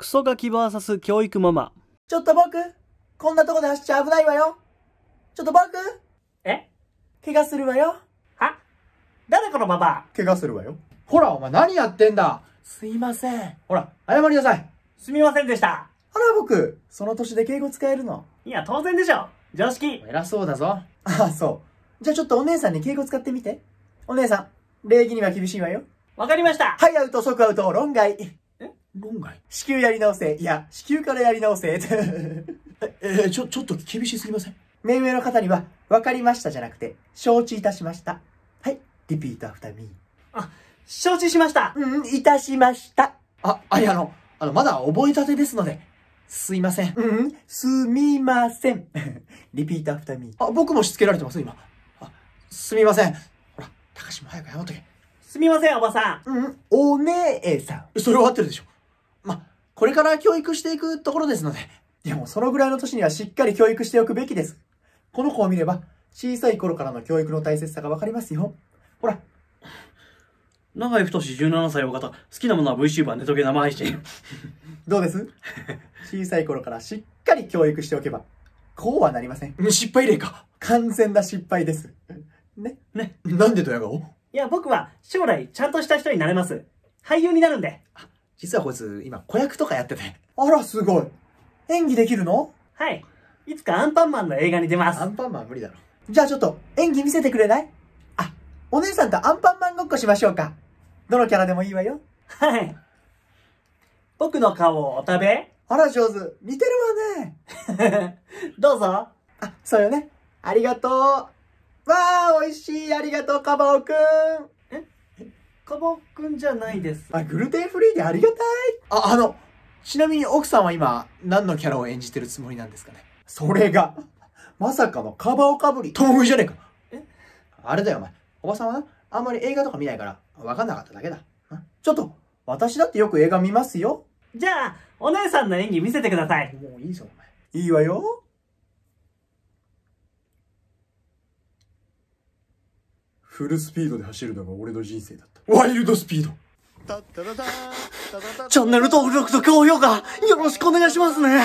クソガキ VS 教育ママ。ちょっと僕、こんなとこで走っちゃ危ないわよ。ちょっと僕。え怪我するわよ。は誰このママ怪我するわよ。ほら、お前何やってんだすいません。ほら、謝りなさい。すみませんでした。あら、僕、その年で敬語使えるの。いや、当然でしょ。常識。偉そうだぞ。ああ、そう。じゃあちょっとお姉さんに敬語使ってみて。お姉さん、礼儀には厳しいわよ。わかりました。はい、アウト、即アウト、論外。論外。至急やり直せ。いや、至急からやり直せ。え、えー、ちょ、ちょっと厳しすぎません。目上の方には、わかりましたじゃなくて、承知いたしました。はい、リピートアフターミー。あ、承知しましたうん、いたしました。あ、あ、れあの、あの、まだ覚えたてですので、すいません。うん、すみません。リピートアフターミー。あ、僕もしつけられてます、今。あ、すみません。ほら、高島早く謝っとけ。すみません、おばさん。うん、お姉さん。それは合ってるでしょ。まあ、これから教育していくところですので、でもそのぐらいの年にはしっかり教育しておくべきです。この子を見れば、小さい頃からの教育の大切さがわかりますよ。ほら。長井太志17歳の方、好きなものは VTuber、ネトゲ生配信。どうです小さい頃からしっかり教育しておけば、こうはなりません。失敗例か。完全な失敗です。ね。ね。なんでドヤ顔いや、僕は将来ちゃんとした人になれます。俳優になるんで。あ実はこいつ、今、子役とかやってて。あら、すごい。演技できるのはい。いつかアンパンマンの映画に出ます。アンパンマン無理だろ。じゃあちょっと、演技見せてくれないあ、お姉さんとアンパンマンごっこしましょうか。どのキャラでもいいわよ。はい。僕の顔をお食べあら、上手。似てるわね。どうぞ。あ、そうよね。ありがとう。わあ、美味しい。ありがとう、カバオくん。カバくんじゃないです。あ、グルテンフリーでありがたいあ、あの、ちなみに奥さんは今、何のキャラを演じてるつもりなんですかねそれが、まさかのカバオかぶり。豆腐じゃねえか。えあれだよ、お前。おばさんはな、あんまり映画とか見ないから、わかんなかっただけだ。ちょっと、私だってよく映画見ますよ。じゃあ、お姉さんの演技見せてください。もういいぞ、お前。いいわよ。フルスピードで走るのが俺の人生だったワイルドスピードチャンネル登録と高評価よろしくお願いしますね